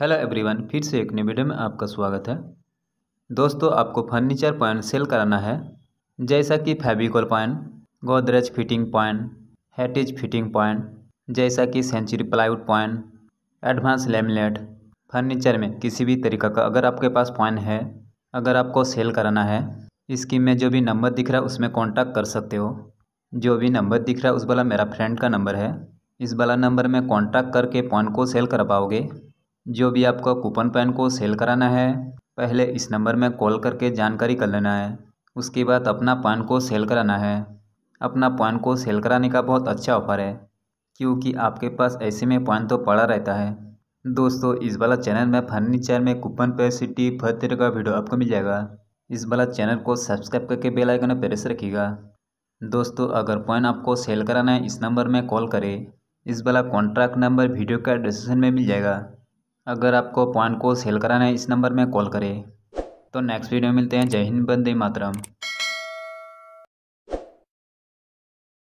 hello everyone फिर से एक नए वीडियो में आपका स्वागत है दोस्तों आपको फर्नीचर पॉइंट सेल कराना है जैसा कि Fevicol point Godrej fitting point Hettich fitting point जैसा कि सेंचुरी प्लाईवुड पॉइंट एडवांस लेमलेट फर्नीचर में किसी भी तरीका का अगर आपके पास पॉइंट है अगर आपको सेल कराना है इसकी में जो भी नंबर दिख रहा है उसमें कॉन्टैक्ट कर सकते हो जो भी नंबर दिख रहा है उस वाला मेरा फ्रेंड का नंबर है इस वाला नंबर में कॉन्टैक्ट करके पॉइंट को सेल कर पाओगे जो भी आपका कूपन पैन को सेल कराना है पहले इस नंबर में कॉल करके जानकारी कर लेना है उसके बाद अपना पान को सेल कराना है अपना पान को सेल कराने का बहुत अच्छा ऑफर है क्योंकि आपके पास ऐसे में पान तो पड़ा रहता है दोस्तों इस वाला चैनल में फर्नीचर में कूपन पे सिटी हर का वीडियो आपको मिल जाएगा इस वाला चैनल को सब्सक्राइब करके बेल आइकन प्रेस रखिएगा दोस्तों अगर पॉइंट आपको सेल कराना है इस नंबर में कॉल करें इस वाला कॉन्ट्रैक्ट नंबर वीडियो का डिस्क्रिप्शन में मिल जाएगा अगर आपको पॉइंट को सेल कराना है इस नंबर में कॉल करें तो नेक्स्ट वीडियो में मिलते हैं जय हिंद बंदे मातरम